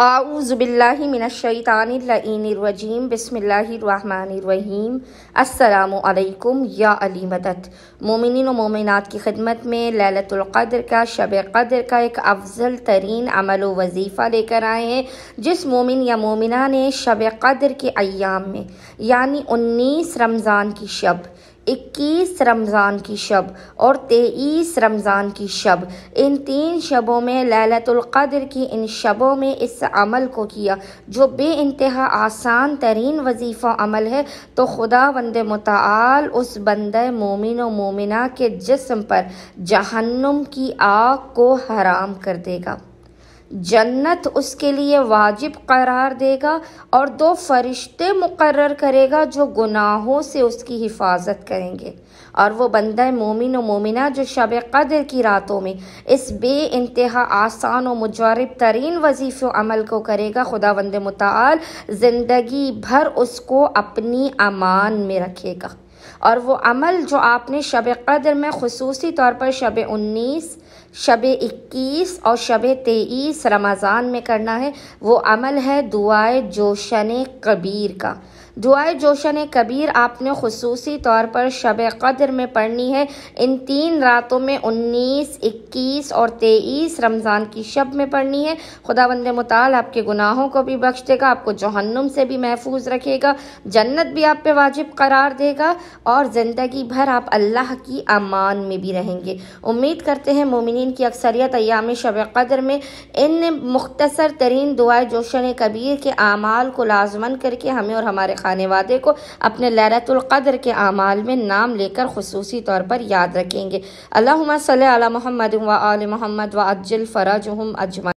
आऊज़बिल्लिमिनशैतानरजीम बसमीम अल्लाम या अली मदद मोमिन व मोमिनत की खिदमत में ललतुल्क़द्र का शब कद्र का एक अफजल तरीन अमल व वजीफ़ा लेकर आए हैं जिस मोमिन या मोमिना ने शब कद्र के अयाम में यानि उन्नीस रमज़ान की शब इक्कीस रमज़ान की शब और तेईस रमज़ान की शब इन तीन शबों में ललतुल्क़द्र की इन शबों में इस अमल को किया जो बे इंतहा आसान तरीन वजीफ़ा अमल है तो खुदा वंद मताल उस बंद मोमिन मोमिना के जिसम पर जहन्नुम की आग को हराम कर देगा जन्नत उसके लिए वाजिब करार देगा और दो फरिश्ते मुकर करेगा जो गुनाहों से उसकी हिफाजत करेंगे और वो बंदा मोमिन व मोमिना जो शब कदर की रातों में इस बे इंतहा आसान व मुजरब तरीन वजीफ़ अमल को करेगा खुदा वंद मताल ज़िंदगी भर उसको अपनी अमान में रखेगा और वो अमल जो आपने शब कदर में खसूस तौर पर शब उन्नीस शब इक्कीस और शब तेईस रमज़ान में करना है वो अमल है दुआए जोशन कबीर का दुआए जोशन कबीर आपने खसूसी तौर पर शब कदर में पढ़नी है इन तीन रातों में उन्नीस इक्कीस और तेईस रमज़ान की शब में पढ़नी है खुदा बंद मताल आपके गुनाहों को भी बख्श देगा आपको जहन्नुम से भी महफूज रखेगा जन्नत भी आप पे वाजिब करार देगा और ज़िंदगी भर आप अल्लाह की अमान में भी रहेंगे उम्मीद करते हैं मोमिन की अक्सरियत अयाम शब कदर में इन मुख्तर तरीन दुआ जोशन कबीर के अमाल को लाजमन करके हमें और हमारे खाने वादे को अपने लरतुल्क़द्र के अमाल में नाम लेकर खसूस तौर पर याद रखेंगे अल्लाह सल महमद व आल मोहम्मद व अज्जल फ़राज अजमा